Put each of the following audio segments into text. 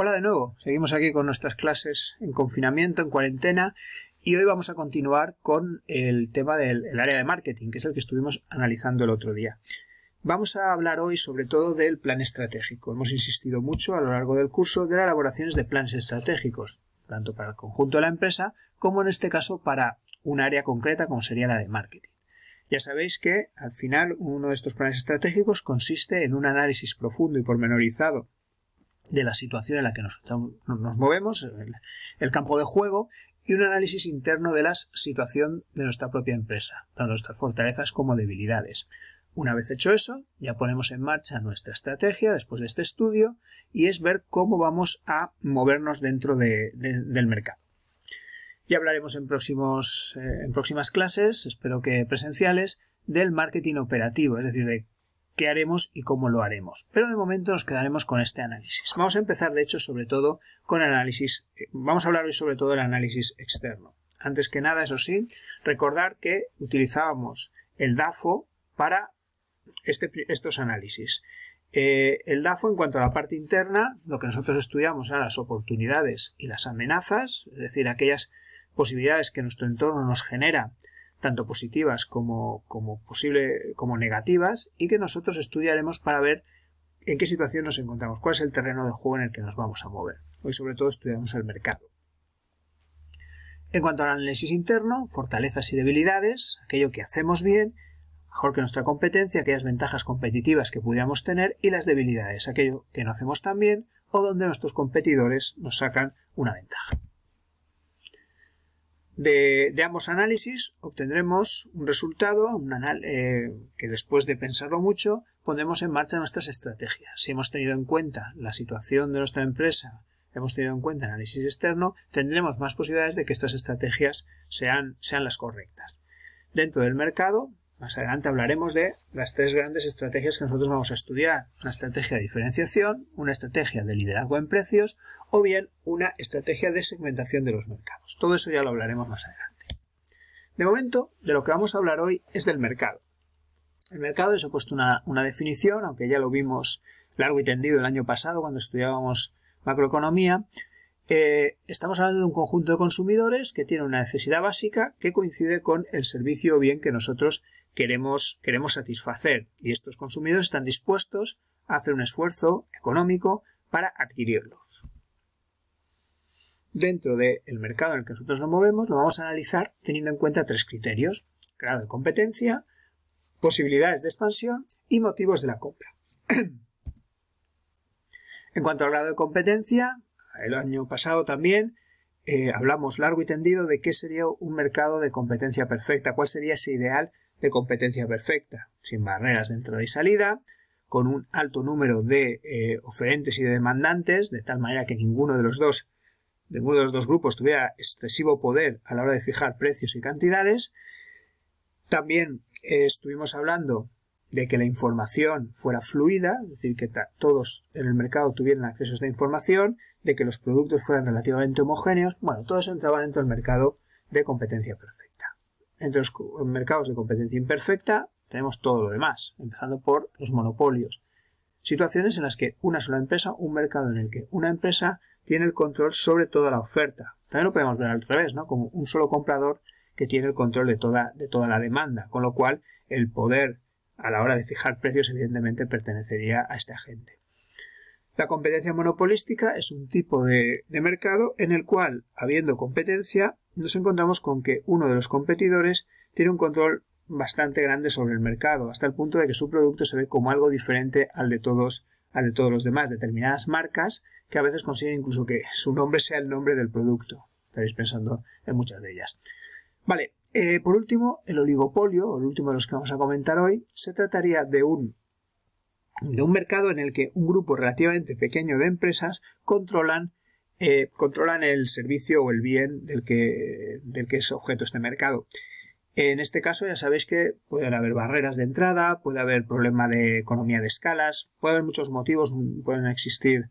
Hola de nuevo, seguimos aquí con nuestras clases en confinamiento, en cuarentena, y hoy vamos a continuar con el tema del área de marketing, que es el que estuvimos analizando el otro día. Vamos a hablar hoy sobre todo del plan estratégico. Hemos insistido mucho a lo largo del curso de las elaboraciones de planes estratégicos, tanto para el conjunto de la empresa como en este caso para un área concreta como sería la de marketing. Ya sabéis que al final uno de estos planes estratégicos consiste en un análisis profundo y pormenorizado de la situación en la que nos, nos movemos, el, campo de juego y un análisis interno de la situación de nuestra propia empresa, tanto nuestras fortalezas como debilidades. Una vez hecho eso, ya ponemos en marcha nuestra estrategia después de este estudio y es ver cómo vamos a movernos dentro del mercado. Y hablaremos en, próximos, eh, en próximas clases, espero que presenciales, del marketing operativo, es decir, de qué haremos y cómo lo haremos. Pero de momento nos quedaremos con este análisis. Vamos a empezar, de hecho, sobre todo con el análisis, eh, vamos a hablar hoy sobre todo del análisis externo. Antes que nada, eso sí, recordar que utilizábamos el DAFO para este estos análisis. Eh, el DAFO en cuanto a la parte interna, lo que nosotros estudiamos eran las oportunidades y las amenazas, es decir, aquellas posibilidades que nuestro entorno nos genera tanto positivas como, como negativas, y que nosotros estudiaremos para ver en qué situación nos encontramos, cuál es el terreno de juego en el que nos vamos a mover. Hoy sobre todo estudiamos el mercado. En cuanto al análisis interno, fortalezas y debilidades, aquello que hacemos bien, mejor que nuestra competencia, aquellas ventajas competitivas que pudiéramos tener y las debilidades, aquello que no hacemos tan bien o donde nuestros competidores nos sacan una ventaja de, ambos análisis obtendremos un resultado eh, que después de pensarlo mucho pondremos en marcha nuestras estrategias. Si hemos tenido en cuenta la situación de nuestra empresa, hemos tenido en cuenta el análisis externo, tendremos más posibilidades de que estas estrategias sean, sean las correctas. Dentro del mercado más adelante hablaremos de las tres grandes estrategias que nosotros vamos a estudiar. Una estrategia de diferenciación, una estrategia de liderazgo en precios o bien una estrategia de segmentación de los mercados. Todo eso ya lo hablaremos más adelante. De momento, de lo que vamos a hablar hoy es del mercado. El mercado, eso he puesto una, definición, aunque ya lo vimos largo y tendido el año pasado cuando estudiábamos macroeconomía, eh, estamos hablando de un conjunto de consumidores que tiene una necesidad básica que coincide con el servicio o bien que nosotros queremos, satisfacer y estos consumidores están dispuestos a hacer un esfuerzo económico para adquirirlos. Dentro del mercado en el que nosotros nos movemos lo vamos a analizar teniendo en cuenta tres criterios, grado de competencia, posibilidades de expansión y motivos de la compra. en cuanto al grado de competencia, el año pasado también eh, hablamos largo y tendido de qué sería un mercado de competencia perfecta, cuál sería ese ideal de competencia perfecta, sin barreras de entrada y salida, con un alto número de eh, oferentes y de demandantes, de tal manera que ninguno de los dos, ninguno de los dos grupos tuviera excesivo poder a la hora de fijar precios y cantidades. También eh, estuvimos hablando de que la información fuera fluida, es decir, que todos en el mercado tuvieran acceso a esta información, de que los productos fueran relativamente homogéneos, bueno, todo eso entraba dentro del mercado de competencia perfecta entre los mercados de competencia imperfecta tenemos todo lo demás, empezando por los monopolios. Situaciones en las que una sola empresa, un mercado en el que una empresa tiene el control sobre toda la oferta. También lo podemos ver al revés, ¿no? Como un solo comprador que tiene el control de toda, de toda la demanda, con lo cual el poder a la hora de fijar precios evidentemente pertenecería a este agente. La competencia monopolística es un tipo de mercado en el cual, habiendo competencia, nos encontramos con que uno de los competidores tiene un control bastante grande sobre el mercado, hasta el punto de que su producto se ve como algo diferente al de todos, al de todos los demás, determinadas marcas que a veces consiguen incluso que su nombre sea el nombre del producto. Estaréis pensando en muchas de ellas. Vale, eh, por último, el oligopolio, el último de los que vamos a comentar hoy, se trataría de un de un mercado en el que un grupo relativamente pequeño de empresas controlan eh, controlan el servicio o el bien del que, del que es objeto este mercado. En este caso ya sabéis que pueden haber barreras de entrada, puede haber problema de economía de escalas, puede haber muchos motivos, pueden existir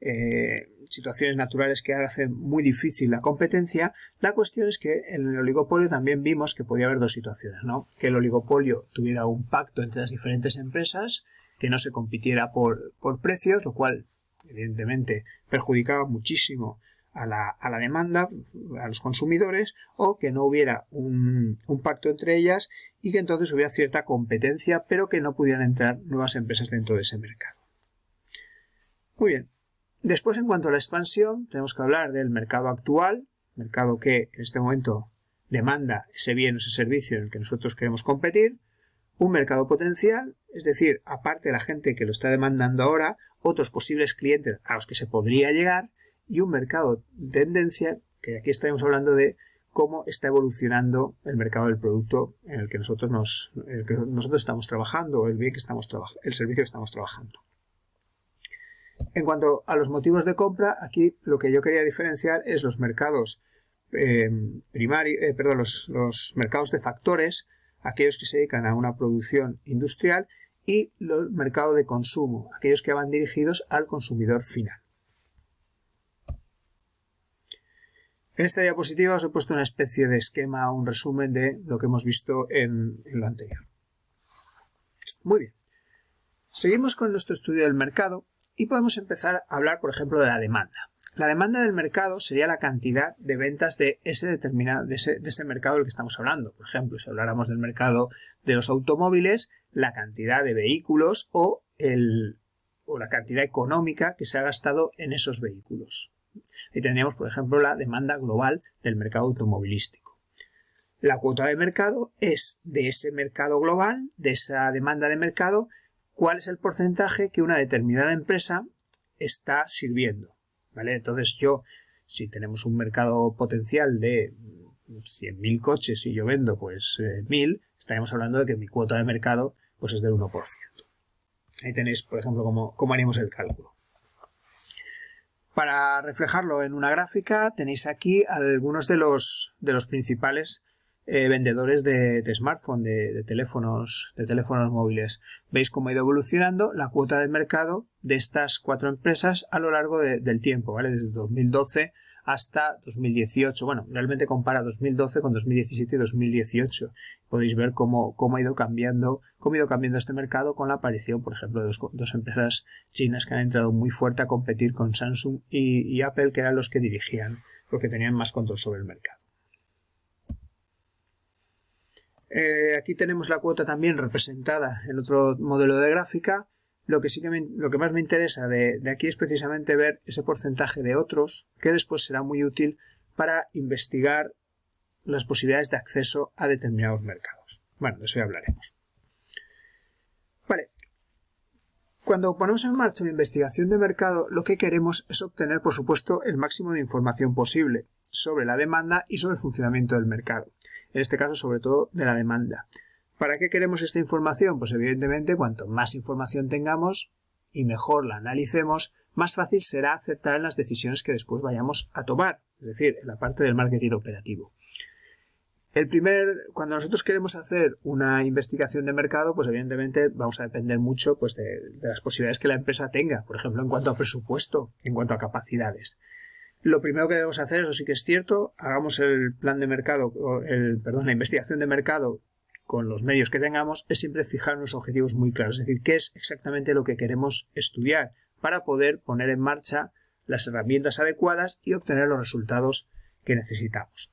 eh, situaciones naturales que hacen muy difícil la competencia. La cuestión es que en el oligopolio también vimos que podía haber dos situaciones, ¿no? Que el oligopolio tuviera un pacto entre las diferentes empresas, que no se compitiera por precios, lo cual evidentemente perjudicaba muchísimo a la, demanda, a los consumidores, o que no hubiera un, un, pacto entre ellas y que entonces hubiera cierta competencia, pero que no pudieran entrar nuevas empresas dentro de ese mercado. Muy bien. Después, en cuanto a la expansión, tenemos que hablar del mercado actual, mercado que en este momento demanda ese bien o ese servicio en el que nosotros queremos competir, un mercado potencial, es decir, aparte de la gente que lo está demandando ahora, otros posibles clientes a los que se podría llegar y un mercado tendencia, que aquí estaremos hablando de cómo está evolucionando el mercado del producto en el que nosotros, nosotros estamos trabajando, el bien que estamos el servicio que estamos trabajando. En cuanto a los motivos de compra, aquí lo que yo quería diferenciar es los mercados eh, primarios, eh, perdón, los, los mercados de factores, aquellos que se dedican a una producción industrial y el mercado de consumo, aquellos que van dirigidos al consumidor final. En esta diapositiva os he puesto una especie de esquema, un resumen de lo que hemos visto en, en lo anterior. Muy bien. Seguimos con nuestro estudio del mercado y podemos empezar a hablar, por ejemplo, de la demanda. La demanda del mercado sería la cantidad de ventas de ese determinado, de ese, este mercado del que estamos hablando. Por ejemplo, si habláramos del mercado de los automóviles, la cantidad de vehículos o, el, o la cantidad económica que se ha gastado en esos vehículos. Ahí tendríamos, por ejemplo, la demanda global del mercado automovilístico. La cuota de mercado es de ese mercado global, de esa demanda de mercado, cuál es el porcentaje que una determinada empresa está sirviendo. Entonces yo, si tenemos un mercado potencial de 100.000 coches y yo vendo pues 1.000, eh, estaríamos hablando de que mi cuota de mercado pues es del 1%. Ahí tenéis, por ejemplo, cómo, cómo haríamos el cálculo. Para reflejarlo en una gráfica tenéis aquí algunos de los, de los principales eh, vendedores de, smartphones, de, teléfonos, de teléfonos móviles. Veis cómo ha ido evolucionando la cuota de mercado de estas cuatro empresas a lo largo del tiempo, ¿vale? Desde 2012 hasta 2018. Bueno, realmente compara 2012 con 2017 y 2018. Podéis ver cómo, cómo, ha ido cambiando, cómo ha ido cambiando este mercado con la aparición, por ejemplo, de dos, empresas chinas que han entrado muy fuerte a competir con Samsung y, y Apple, que eran los que dirigían, porque tenían más control sobre el mercado. Eh, aquí tenemos la cuota también representada en otro modelo de gráfica. Lo que, sí lo que más me interesa de, de, aquí es precisamente ver ese porcentaje de otros, que después será muy útil para investigar las posibilidades de acceso a determinados mercados. Bueno, de eso ya hablaremos. Vale. Cuando ponemos en marcha una investigación de mercado, lo que queremos es obtener, por supuesto, el máximo de información posible sobre la demanda y sobre el funcionamiento del mercado en este caso sobre todo de la demanda. ¿Para qué queremos esta información? Pues evidentemente cuanto más información tengamos y mejor la analicemos, más fácil será aceptar en las decisiones que después vayamos a tomar, es decir, en la parte del marketing operativo. El primer, cuando nosotros queremos hacer una investigación de mercado, pues evidentemente vamos a depender mucho pues, de las posibilidades que la empresa tenga, por ejemplo, en cuanto a presupuesto, en cuanto a capacidades. Lo primero que debemos hacer, eso sí que es cierto, hagamos el plan de mercado, el, perdón, la investigación de mercado con los medios que tengamos, es siempre fijar unos objetivos muy claros, es decir, qué es exactamente lo que queremos estudiar para poder poner en marcha las herramientas adecuadas y obtener los resultados que necesitamos.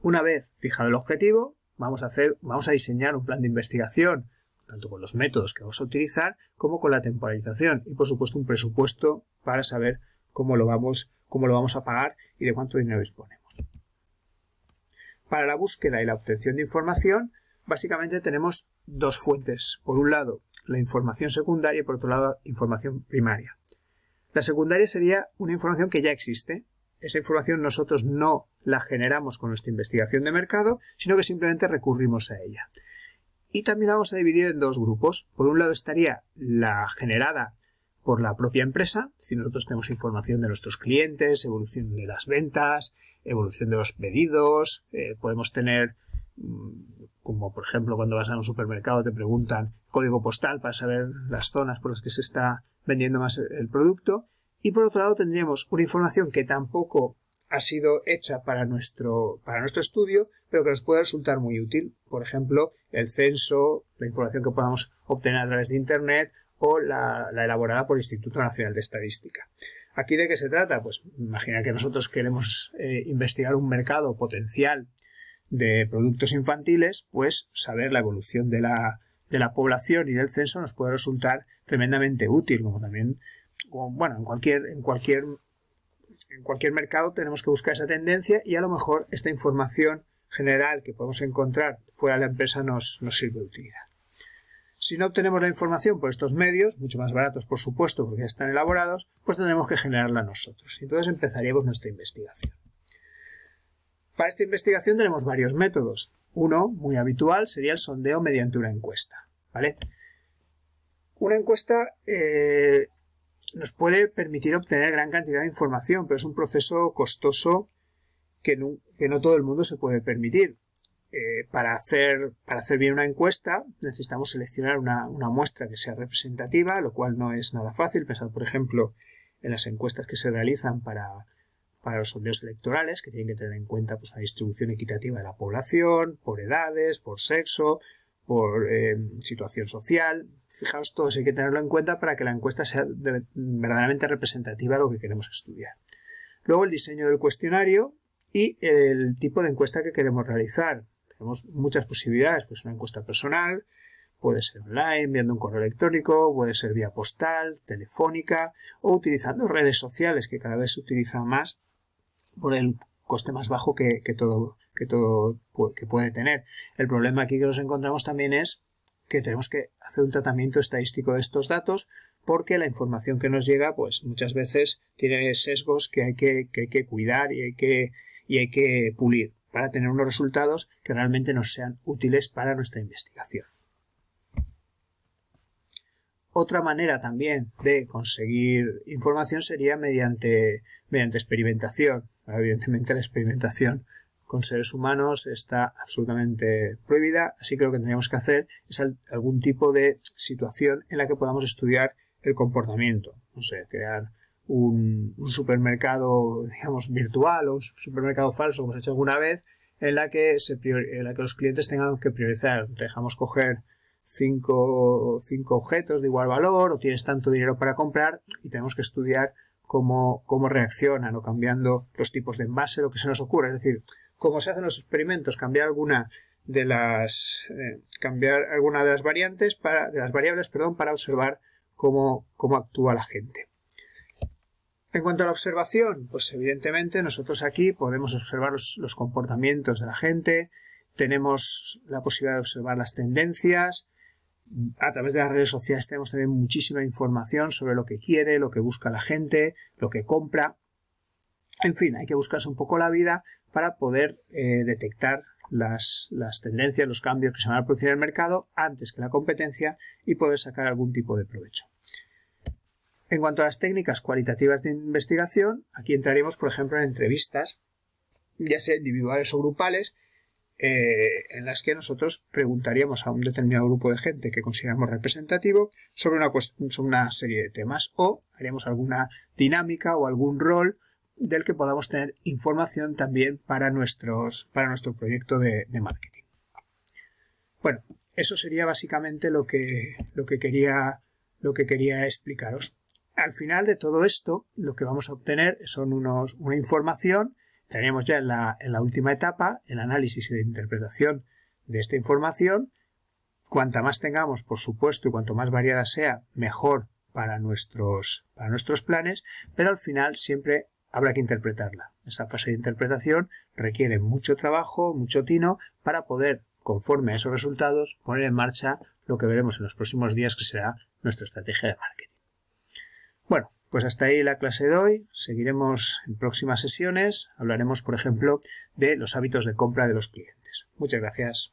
Una vez fijado el objetivo, vamos a, hacer, vamos a diseñar un plan de investigación, tanto con los métodos que vamos a utilizar como con la temporalización y por supuesto un presupuesto para saber cómo lo vamos, lo vamos a pagar y de cuánto dinero disponemos. Para la búsqueda y la obtención de información, básicamente tenemos dos fuentes. Por un lado, la información secundaria y por otro lado, información primaria. La secundaria sería una información que ya existe. Esa información nosotros no la generamos con nuestra investigación de mercado, sino que simplemente recurrimos a ella. Y también la vamos a dividir en dos grupos. Por un lado estaría la generada por la propia empresa. ...si nosotros tenemos información de nuestros clientes, evolución de las ventas, evolución de los pedidos, eh, podemos tener mm, como por ejemplo cuando vas a un supermercado te preguntan código postal para saber las zonas por las que se está vendiendo más el producto y por otro lado tendríamos una información que tampoco ha sido hecha para nuestro, para nuestro estudio, pero que nos puede resultar muy útil. Por ejemplo, el censo, la información que podamos obtener a través de Internet o la, elaborada por el Instituto Nacional de Estadística. ¿Aquí de qué se trata? Pues imagina que nosotros queremos eh, investigar un mercado potencial de productos infantiles, pues saber la evolución de la, población y del censo nos puede resultar tremendamente útil, como también, bueno, en cualquier, en cualquier, en cualquier mercado tenemos que buscar esa tendencia y a lo mejor esta información general que podemos encontrar fuera de la empresa nos, nos sirve de utilidad. Si no obtenemos la información por estos medios, mucho más baratos por supuesto porque ya están elaborados, pues tendremos que generarla nosotros. Entonces empezaríamos nuestra investigación. Para esta investigación tenemos varios métodos. Uno, muy habitual, sería el sondeo mediante una encuesta. ¿vale? Una encuesta eh, nos puede permitir obtener gran cantidad de información, pero es un proceso costoso que no todo el mundo se puede permitir para, hacer, para hacer bien una encuesta necesitamos seleccionar una, muestra que sea representativa, lo cual no es nada fácil. Pensad, por ejemplo, en las encuestas que se realizan para, los sondeos electorales, que tienen que tener en cuenta pues, la distribución equitativa de la población, por edades, por sexo, por eh, situación social. Fijaos, todos, hay que tenerlo en cuenta para que la encuesta sea verdaderamente representativa de lo que queremos estudiar. Luego el diseño del cuestionario y el tipo de encuesta que queremos realizar. Tenemos muchas posibilidades, pues una encuesta personal, puede ser online, enviando un correo electrónico, puede ser vía postal, telefónica o utilizando redes sociales que cada vez se utilizan más por el coste más bajo que, todo, que todo puede tener. El problema aquí que nos encontramos también es que tenemos que hacer un tratamiento estadístico de estos datos porque la información que nos llega pues muchas veces tiene sesgos que hay que, que, cuidar y hay que, y hay que pulir para tener unos resultados que realmente nos sean útiles para nuestra investigación. Otra manera también de conseguir información sería mediante, mediante experimentación. Evidentemente la experimentación con seres humanos está absolutamente prohibida, así que lo que tendríamos que hacer es algún tipo de situación en la que podamos estudiar el comportamiento. No sé, crear un, supermercado, digamos, virtual o un supermercado falso, como se ha hecho alguna vez, en la que, se en la que los clientes tengan que priorizar. Dejamos coger cinco, cinco objetos de igual valor o tienes tanto dinero para comprar y tenemos que estudiar cómo, cómo reaccionan o cambiando los tipos de envase, lo que se nos ocurre Es decir, cómo se hacen los experimentos, cambiar alguna de las eh, cambiar alguna de las variantes para de las variables, perdón, para observar cómo, cómo actúa la gente. En cuanto a la observación, pues evidentemente nosotros aquí podemos observar los, comportamientos de la gente, tenemos la posibilidad de observar las tendencias, a través de las redes sociales tenemos también muchísima información sobre lo que quiere, lo que busca la gente, lo que compra. En fin, hay que buscarse un poco la vida para poder eh, detectar las, las, tendencias, los cambios que se van a producir en el mercado antes que la competencia y poder sacar algún tipo de provecho. En cuanto a las técnicas cualitativas de investigación, aquí entraremos, por ejemplo, en entrevistas, ya sea individuales o grupales, eh, en las que nosotros preguntaríamos a un determinado grupo de gente que consideramos representativo sobre una, serie de temas o haríamos alguna dinámica o algún rol del que podamos tener información también para, nuestros, para nuestro proyecto de, marketing. Bueno, eso sería básicamente lo que, lo que, quería, lo que quería explicaros al final de todo esto, lo que vamos a obtener son unos, una información, tenemos ya en la, última etapa el análisis y la interpretación de esta información. Cuanta más tengamos, por supuesto, y cuanto más variada sea, mejor para nuestros, para nuestros planes, pero al final siempre habrá que interpretarla. Esta fase de interpretación requiere mucho trabajo, mucho tino, para poder, conforme a esos resultados, poner en marcha lo que veremos en los próximos días, que será nuestra estrategia de marketing. Bueno, pues hasta ahí la clase de hoy. Seguiremos en próximas sesiones. Hablaremos, por ejemplo, de los hábitos de compra de los clientes. Muchas gracias.